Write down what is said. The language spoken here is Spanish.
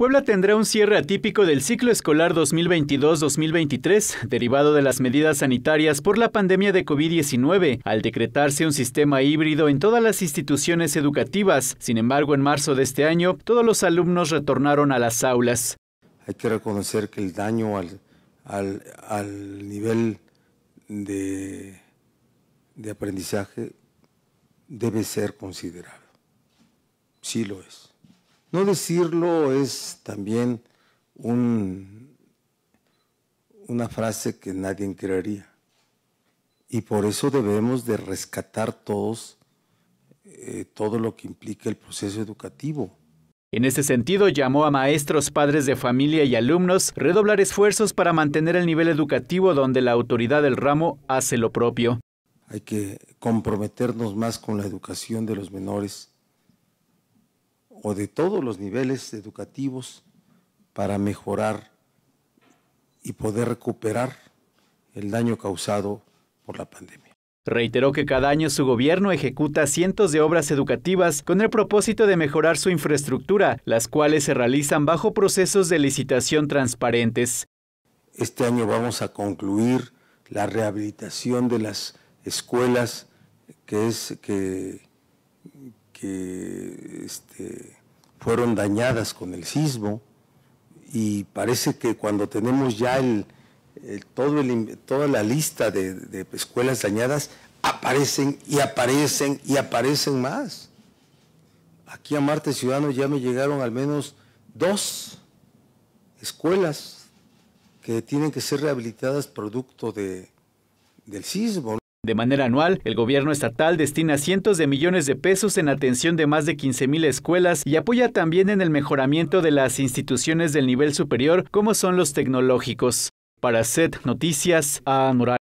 Puebla tendrá un cierre atípico del ciclo escolar 2022-2023, derivado de las medidas sanitarias por la pandemia de COVID-19, al decretarse un sistema híbrido en todas las instituciones educativas. Sin embargo, en marzo de este año, todos los alumnos retornaron a las aulas. Hay que reconocer que el daño al, nivel de, de aprendizaje debe ser considerado. Sí lo es. No decirlo es también una frase que nadie creería. Y por eso debemos de rescatar todos eh, todo lo que implica el proceso educativo. En este sentido, llamó a maestros, padres de familia y alumnos redoblar esfuerzos para mantener el nivel educativo donde la autoridad del ramo hace lo propio. Hay que comprometernos más con la educación de los menores o de todos los niveles educativos para mejorar y poder recuperar el daño causado por la pandemia. Reiteró que cada año su gobierno ejecuta cientos de obras educativas con el propósito de mejorar su infraestructura, las cuales se realizan bajo procesos de licitación transparentes. Este año vamos a concluir la rehabilitación de las escuelas que, es, que que este, fueron dañadas con el sismo y parece que cuando tenemos ya el, todo el, toda la lista de, escuelas dañadas, aparecen y aparecen y aparecen más. Aquí a Marte Ciudadano ya me llegaron al menos dos escuelas que tienen que ser rehabilitadas producto de, del sismo. De manera anual, el gobierno estatal destina cientos de millones de pesos en atención de más de 15.000 escuelas y apoya también en el mejoramiento de las instituciones del nivel superior como son los tecnológicos. Para SET Noticias, a Morales.